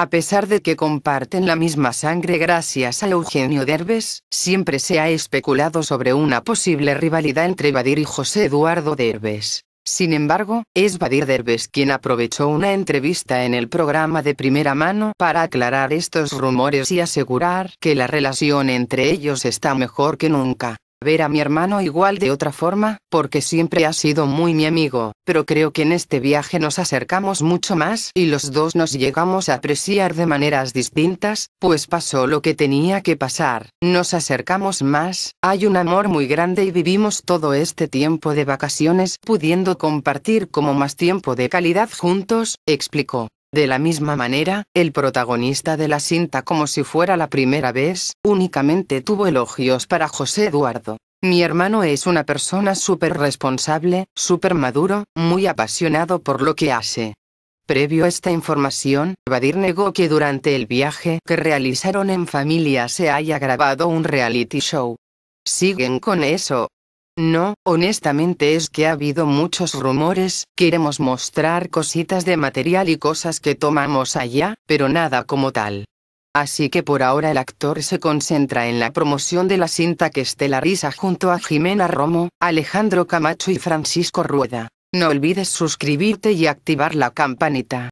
A pesar de que comparten la misma sangre gracias a Eugenio Derbes, siempre se ha especulado sobre una posible rivalidad entre Badir y José Eduardo Derbez. Sin embargo, es Badir Derbes quien aprovechó una entrevista en el programa de primera mano para aclarar estos rumores y asegurar que la relación entre ellos está mejor que nunca ver a mi hermano igual de otra forma, porque siempre ha sido muy mi amigo, pero creo que en este viaje nos acercamos mucho más y los dos nos llegamos a apreciar de maneras distintas, pues pasó lo que tenía que pasar, nos acercamos más, hay un amor muy grande y vivimos todo este tiempo de vacaciones pudiendo compartir como más tiempo de calidad juntos, explicó. De la misma manera, el protagonista de la cinta como si fuera la primera vez, únicamente tuvo elogios para José Eduardo. Mi hermano es una persona súper responsable, súper maduro, muy apasionado por lo que hace. Previo a esta información, Vadir negó que durante el viaje que realizaron en familia se haya grabado un reality show. Siguen con eso, no, honestamente es que ha habido muchos rumores, queremos mostrar cositas de material y cosas que tomamos allá, pero nada como tal. Así que por ahora el actor se concentra en la promoción de la cinta que estelariza junto a Jimena Romo, Alejandro Camacho y Francisco Rueda. No olvides suscribirte y activar la campanita.